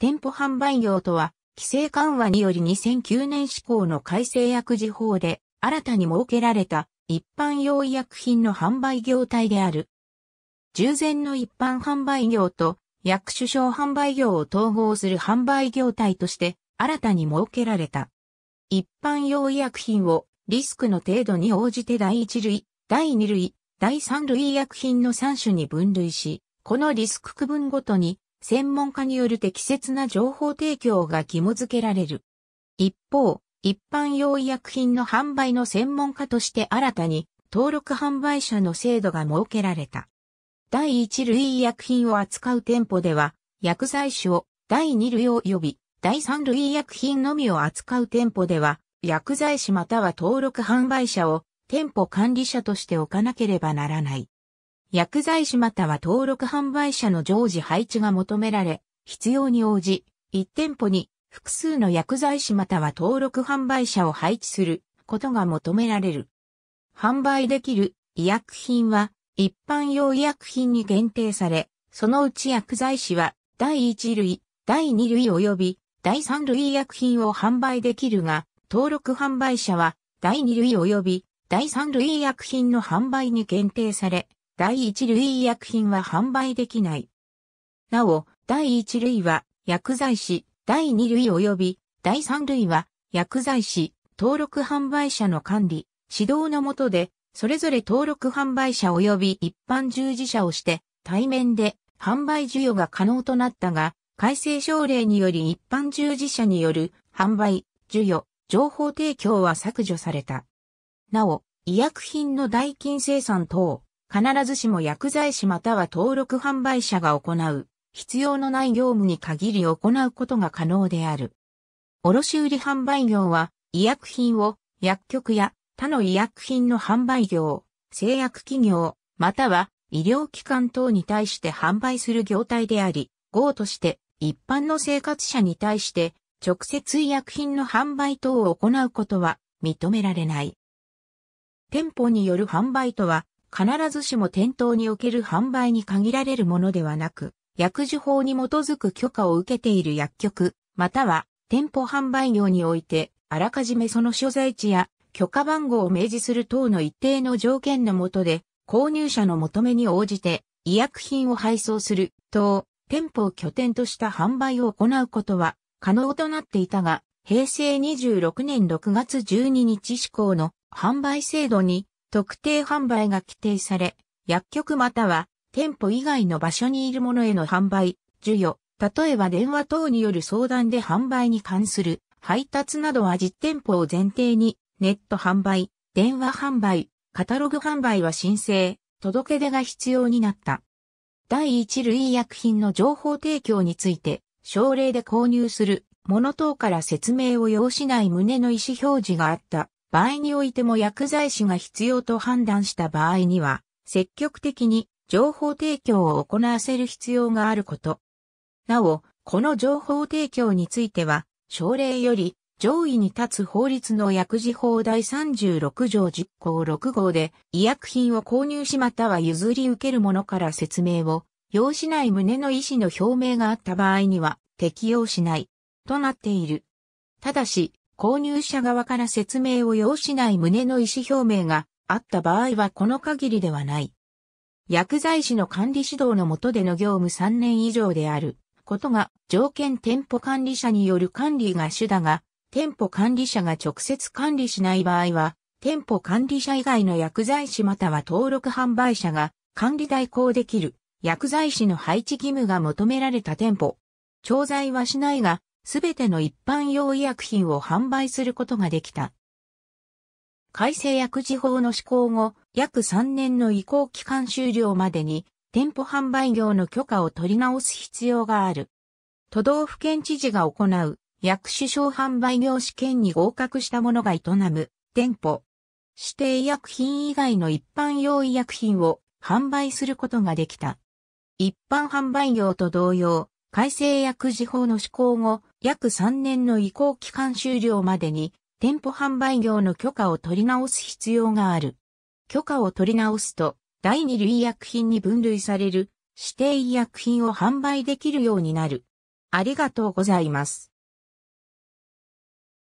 店舗販売業とは、規制緩和により2009年施行の改正薬事法で、新たに設けられた一般用医薬品の販売業態である。従前の一般販売業と薬種商販売業を統合する販売業態として新たに設けられた。一般用医薬品をリスクの程度に応じて第1類、第2類、第3類医薬品の3種に分類し、このリスク区分ごとに専門家による適切な情報提供が義務付けられる。一方、一般用医薬品の販売の専門家として新たに登録販売者の制度が設けられた。第一類医薬品を扱う店舗では、薬剤師を第二類及び第三類医薬品のみを扱う店舗では、薬剤師または登録販売者を店舗管理者として置かなければならない。薬剤師または登録販売者の常時配置が求められ、必要に応じ、1店舗に複数の薬剤師または登録販売者を配置することが求められる。販売できる医薬品は一般用医薬品に限定され、そのうち薬剤師は第1類、第2類及び第3類医薬品を販売できるが、登録販売者は第2類及び第3類医薬品の販売に限定され、第一類医薬品は販売できない。なお、第一類は薬剤師、第二類及び第三類は薬剤師、登録販売者の管理、指導のもとで、それぞれ登録販売者及び一般従事者をして、対面で販売需要が可能となったが、改正省令により一般従事者による販売、授与、情報提供は削除された。なお、医薬品の代金生産等、必ずしも薬剤師または登録販売者が行う、必要のない業務に限り行うことが可能である。卸売販売業は、医薬品を薬局や他の医薬品の販売業、製薬企業、または医療機関等に対して販売する業態であり、業として一般の生活者に対して直接医薬品の販売等を行うことは認められない。店舗による販売とは必ずしも店頭における販売に限られるものではなく、薬事法に基づく許可を受けている薬局、または店舗販売業において、あらかじめその所在地や許可番号を明示する等の一定の条件のもとで、購入者の求めに応じて医薬品を配送する等、店舗を拠点とした販売を行うことは可能となっていたが、平成26年6月12日施行の販売制度に特定販売が規定され、薬局または店舗以外の場所にいるものへの販売、授与、例えば電話等による相談で販売に関する配達などは実店舗を前提に、ネット販売、電話販売、カタログ販売は申請、届け出が必要になった。第一類医薬品の情報提供について、省令で購入するもの等から説明を要しない旨の意思表示があった場合においても薬剤師が必要と判断した場合には、積極的に情報提供を行わせる必要があること。なお、この情報提供については、省令より上位に立つ法律の薬事法第36条実行6号で、医薬品を購入しまたは譲り受ける者から説明を、要しない旨の意思の表明があった場合には、適用しない、となっている。ただし、購入者側から説明を要しない旨の意思表明があった場合はこの限りではない。薬剤師の管理指導の下での業務3年以上であることが条件店舗管理者による管理が主だが、店舗管理者が直接管理しない場合は、店舗管理者以外の薬剤師または登録販売者が管理代行できる薬剤師の配置義務が求められた店舗。調剤はしないが、すべての一般用医薬品を販売することができた。改正薬事法の施行後、約3年の移行期間終了までに、店舗販売業の許可を取り直す必要がある。都道府県知事が行う、薬種商販売業試験に合格した者が営む、店舗。指定医薬品以外の一般用医薬品を販売することができた。一般販売業と同様、改正薬事法の施行後、約3年の移行期間終了までに、店舗販売業の許可を取り直す必要がある。許可を取り直すと、第二類医薬品に分類される指定医薬品を販売できるようになる。ありがとうございます。